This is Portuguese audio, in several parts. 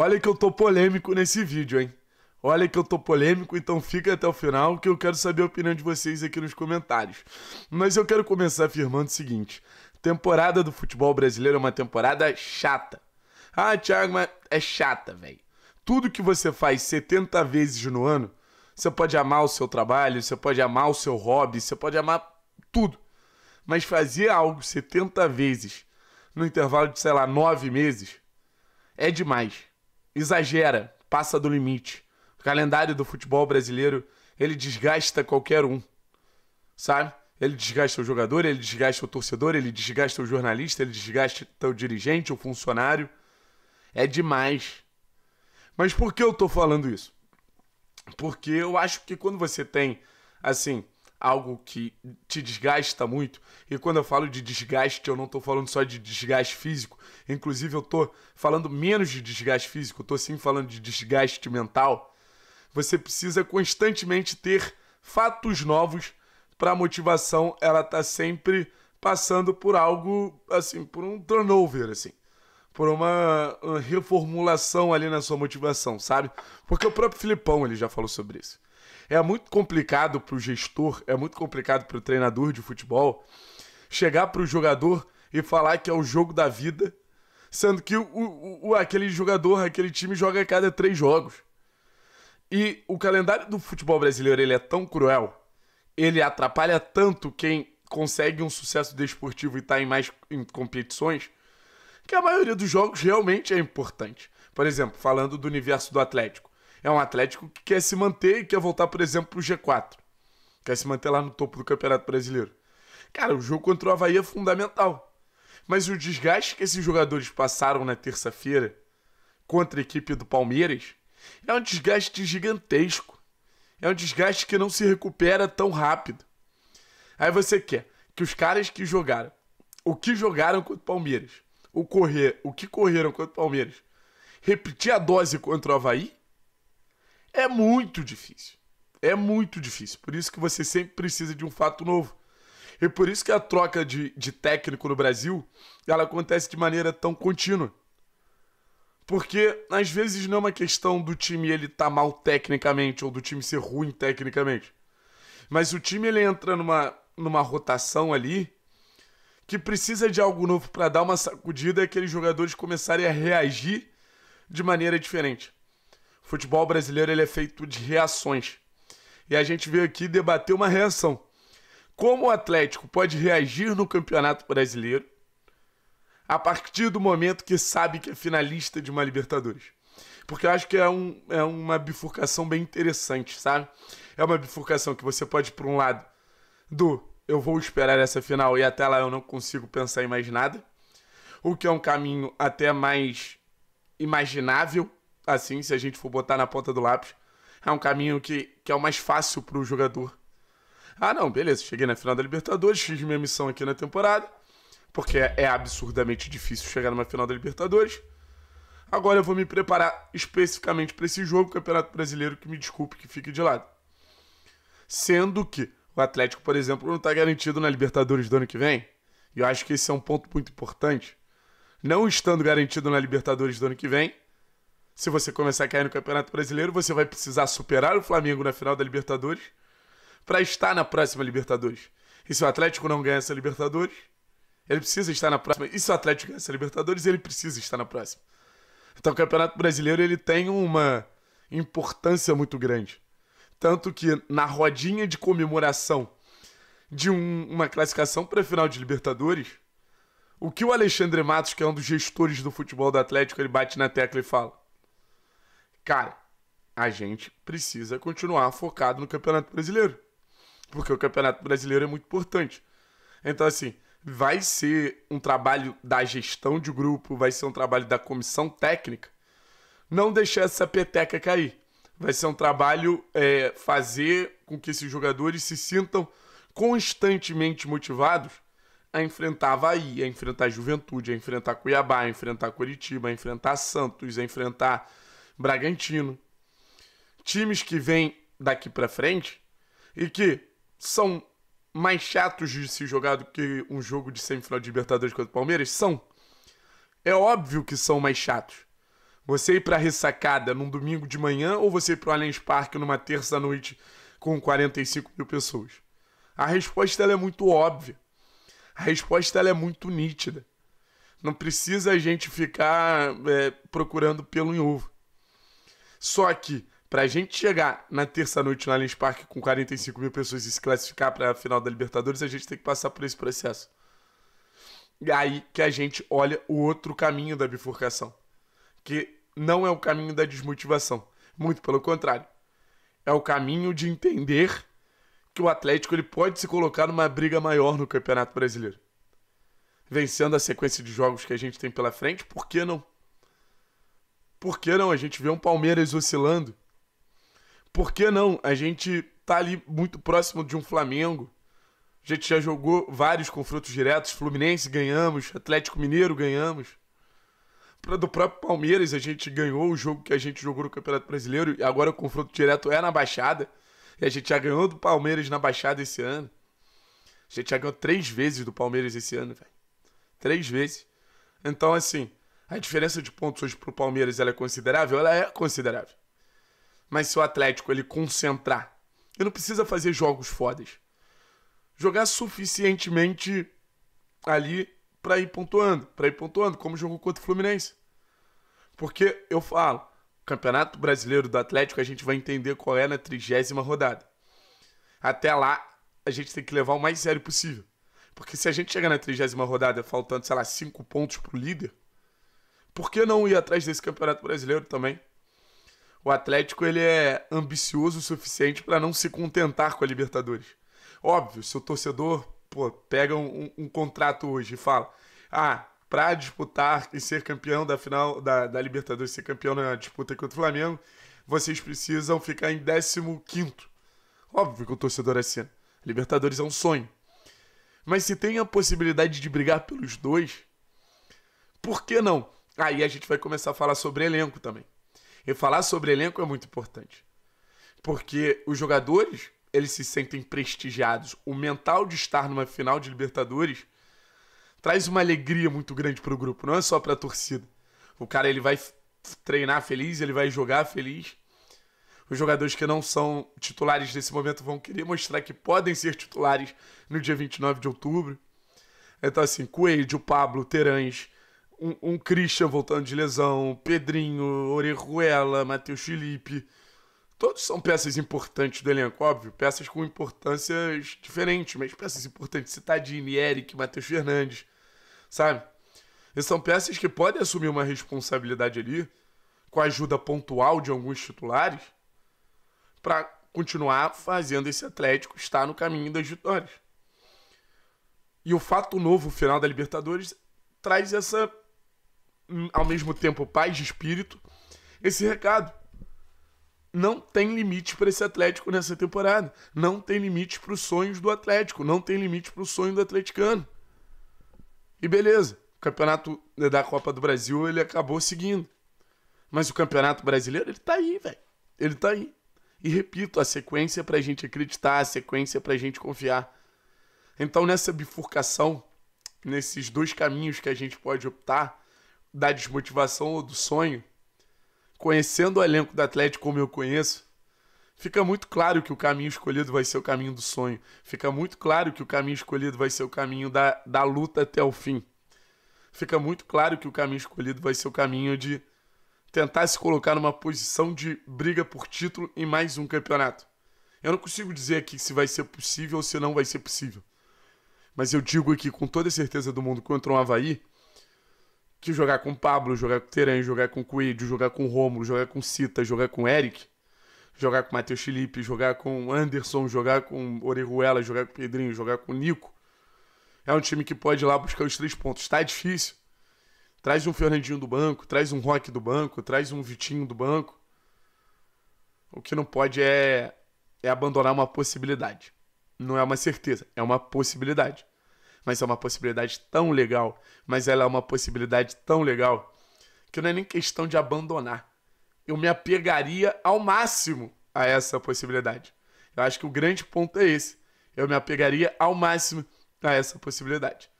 Olha que eu tô polêmico nesse vídeo, hein? Olha que eu tô polêmico, então fica até o final que eu quero saber a opinião de vocês aqui nos comentários. Mas eu quero começar afirmando o seguinte: temporada do futebol brasileiro é uma temporada chata. Ah, Thiago, mas é chata, velho. Tudo que você faz 70 vezes no ano, você pode amar o seu trabalho, você pode amar o seu hobby, você pode amar tudo. Mas fazer algo 70 vezes no intervalo de, sei lá, 9 meses é demais exagera, passa do limite. O calendário do futebol brasileiro, ele desgasta qualquer um, sabe? Ele desgasta o jogador, ele desgasta o torcedor, ele desgasta o jornalista, ele desgasta o dirigente, o funcionário. É demais. Mas por que eu tô falando isso? Porque eu acho que quando você tem, assim, algo que te desgasta muito. E quando eu falo de desgaste, eu não estou falando só de desgaste físico. Inclusive, eu estou falando menos de desgaste físico, eu tô sim falando de desgaste mental. Você precisa constantemente ter fatos novos para a motivação ela tá sempre passando por algo assim, por um turnover assim, por uma reformulação ali na sua motivação, sabe? Porque o próprio Filipão ele já falou sobre isso. É muito complicado para o gestor, é muito complicado para o treinador de futebol chegar para o jogador e falar que é o jogo da vida, sendo que o, o, aquele jogador, aquele time joga a cada três jogos. E o calendário do futebol brasileiro ele é tão cruel, ele atrapalha tanto quem consegue um sucesso desportivo e está em mais em competições, que a maioria dos jogos realmente é importante. Por exemplo, falando do universo do Atlético. É um Atlético que quer se manter e quer voltar, por exemplo, pro G4. Quer se manter lá no topo do Campeonato Brasileiro. Cara, o jogo contra o Havaí é fundamental. Mas o desgaste que esses jogadores passaram na terça-feira contra a equipe do Palmeiras é um desgaste gigantesco. É um desgaste que não se recupera tão rápido. Aí você quer que os caras que jogaram, o que jogaram contra o Palmeiras, o correr, o que correram contra o Palmeiras, repetir a dose contra o Havaí? É muito difícil. É muito difícil. Por isso que você sempre precisa de um fato novo. E por isso que a troca de, de técnico no Brasil ela acontece de maneira tão contínua. Porque às vezes não é uma questão do time ele tá mal tecnicamente ou do time ser ruim tecnicamente. Mas o time ele entra numa, numa rotação ali que precisa de algo novo para dar uma sacudida e aqueles jogadores começarem a reagir de maneira diferente futebol brasileiro ele é feito de reações. E a gente veio aqui debater uma reação. Como o Atlético pode reagir no Campeonato Brasileiro a partir do momento que sabe que é finalista de uma Libertadores? Porque eu acho que é, um, é uma bifurcação bem interessante, sabe? É uma bifurcação que você pode, por um lado, do eu vou esperar essa final e até lá eu não consigo pensar em mais nada, o que é um caminho até mais imaginável assim, se a gente for botar na ponta do lápis. É um caminho que, que é o mais fácil para o jogador. Ah, não, beleza, cheguei na final da Libertadores, fiz minha missão aqui na temporada, porque é, é absurdamente difícil chegar numa final da Libertadores. Agora eu vou me preparar especificamente para esse jogo, Campeonato Brasileiro, que me desculpe que fique de lado. Sendo que o Atlético, por exemplo, não está garantido na Libertadores do ano que vem. E eu acho que esse é um ponto muito importante. Não estando garantido na Libertadores do ano que vem, se você começar a cair no Campeonato Brasileiro, você vai precisar superar o Flamengo na final da Libertadores para estar na próxima Libertadores. E se o Atlético não ganha essa Libertadores, ele precisa estar na próxima. E se o Atlético ganha essa Libertadores, ele precisa estar na próxima. Então o Campeonato Brasileiro ele tem uma importância muito grande. Tanto que na rodinha de comemoração de um, uma classificação para a final de Libertadores, o que o Alexandre Matos, que é um dos gestores do futebol do Atlético, ele bate na tecla e fala? Cara, a gente precisa continuar focado no Campeonato Brasileiro. Porque o Campeonato Brasileiro é muito importante. Então, assim, vai ser um trabalho da gestão de grupo, vai ser um trabalho da comissão técnica. Não deixar essa peteca cair. Vai ser um trabalho é, fazer com que esses jogadores se sintam constantemente motivados a enfrentar Havaí, a enfrentar Juventude, a enfrentar Cuiabá, a enfrentar Curitiba, a enfrentar Santos, a enfrentar Bragantino. Times que vêm daqui para frente e que são mais chatos de se jogar do que um jogo de semifinal de Libertadores contra o Palmeiras? São. É óbvio que são mais chatos. Você ir pra ressacada num domingo de manhã ou você ir pro Allianz Parque numa terça à noite com 45 mil pessoas? A resposta é muito óbvia. A resposta é muito nítida. Não precisa a gente ficar é, procurando pelo em ovo. Só que, pra gente chegar na terça-noite no Allianz Parque com 45 mil pessoas e se classificar pra final da Libertadores, a gente tem que passar por esse processo. E aí que a gente olha o outro caminho da bifurcação. Que não é o caminho da desmotivação. Muito pelo contrário. É o caminho de entender que o Atlético ele pode se colocar numa briga maior no Campeonato Brasileiro. Vencendo a sequência de jogos que a gente tem pela frente, por que não? Por que não a gente vê um Palmeiras oscilando? Por que não a gente tá ali muito próximo de um Flamengo? A gente já jogou vários confrontos diretos, Fluminense ganhamos, Atlético Mineiro ganhamos. Do próprio Palmeiras a gente ganhou o jogo que a gente jogou no Campeonato Brasileiro e agora o confronto direto é na Baixada. E a gente já ganhou do Palmeiras na Baixada esse ano. A gente já ganhou três vezes do Palmeiras esse ano, velho. Três vezes. Então, assim, a diferença de pontos hoje para o Palmeiras ela é considerável? Ela é considerável. Mas se o Atlético ele concentrar, ele não precisa fazer jogos fodas. Jogar suficientemente ali para ir pontuando, para ir pontuando, como jogou contra o Fluminense. Porque eu falo, Campeonato Brasileiro do Atlético a gente vai entender qual é na trigésima rodada. Até lá, a gente tem que levar o mais sério possível. Porque se a gente chegar na trigésima rodada faltando, sei lá, cinco pontos pro líder, por que não ir atrás desse Campeonato Brasileiro também? O Atlético ele é ambicioso o suficiente para não se contentar com a Libertadores. Óbvio, se o torcedor pô, pega um, um, um contrato hoje e fala: ah, para disputar e ser campeão da final da, da Libertadores, ser campeão na disputa contra o Flamengo, vocês precisam ficar em 15. Óbvio que o torcedor é assim. Libertadores é um sonho. Mas se tem a possibilidade de brigar pelos dois, por que não? Aí a gente vai começar a falar sobre elenco também. E falar sobre elenco é muito importante. Porque os jogadores, eles se sentem prestigiados. O mental de estar numa final de Libertadores traz uma alegria muito grande para o grupo, não é só a torcida. O cara ele vai treinar feliz, ele vai jogar feliz. Os jogadores que não são titulares nesse momento vão querer mostrar que podem ser titulares no dia 29 de outubro. Então assim, Coelho, Pablo, Terãs, um, um Christian voltando de lesão, Pedrinho, Orejuela, Matheus Felipe. Todos são peças importantes do elenco, óbvio, peças com importâncias diferentes, mas peças importantes. Citadini, Eric, Matheus Fernandes, sabe? E são peças que podem assumir uma responsabilidade ali, com a ajuda pontual de alguns titulares, para continuar fazendo esse Atlético estar no caminho das vitórias. E o fato novo, o final da Libertadores, traz essa Hum, ao mesmo tempo paz de espírito, esse recado. Não tem limite para esse Atlético nessa temporada. Não tem limite para os sonhos do Atlético. Não tem limite para o sonho do atleticano. E beleza, o campeonato da Copa do Brasil ele acabou seguindo. Mas o campeonato brasileiro, ele tá aí, velho. Ele tá aí. E repito, a sequência é a gente acreditar, a sequência é a gente confiar. Então, nessa bifurcação, nesses dois caminhos que a gente pode optar, da desmotivação ou do sonho, conhecendo o elenco do Atlético como eu conheço, fica muito claro que o caminho escolhido vai ser o caminho do sonho. Fica muito claro que o caminho escolhido vai ser o caminho da, da luta até o fim. Fica muito claro que o caminho escolhido vai ser o caminho de tentar se colocar numa posição de briga por título em mais um campeonato. Eu não consigo dizer aqui se vai ser possível ou se não vai ser possível. Mas eu digo aqui com toda certeza do mundo contra um Havaí, que jogar com Pablo, jogar com Teran, jogar com Coelho, jogar com Rômulo, jogar com Cita, jogar com Eric, jogar com Matheus Felipe, jogar com Anderson, jogar com Orejuela, jogar com Pedrinho, jogar com Nico. É um time que pode ir lá buscar os três pontos. Tá difícil. Traz um Fernandinho do banco, traz um Rock do banco, traz um Vitinho do banco. O que não pode é, é abandonar uma possibilidade. Não é uma certeza, é uma possibilidade mas é uma possibilidade tão legal, mas ela é uma possibilidade tão legal, que não é nem questão de abandonar. Eu me apegaria ao máximo a essa possibilidade. Eu acho que o grande ponto é esse. Eu me apegaria ao máximo a essa possibilidade.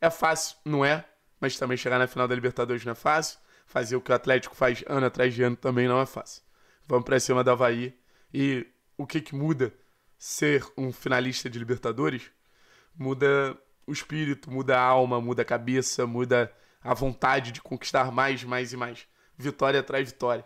É fácil, não é? Mas também chegar na final da Libertadores não é fácil. Fazer o que o Atlético faz ano atrás de ano também não é fácil. Vamos para cima da Havaí. E o que, que muda ser um finalista de Libertadores? Muda o espírito, muda a alma, muda a cabeça, muda a vontade de conquistar mais, mais e mais. Vitória atrás vitória.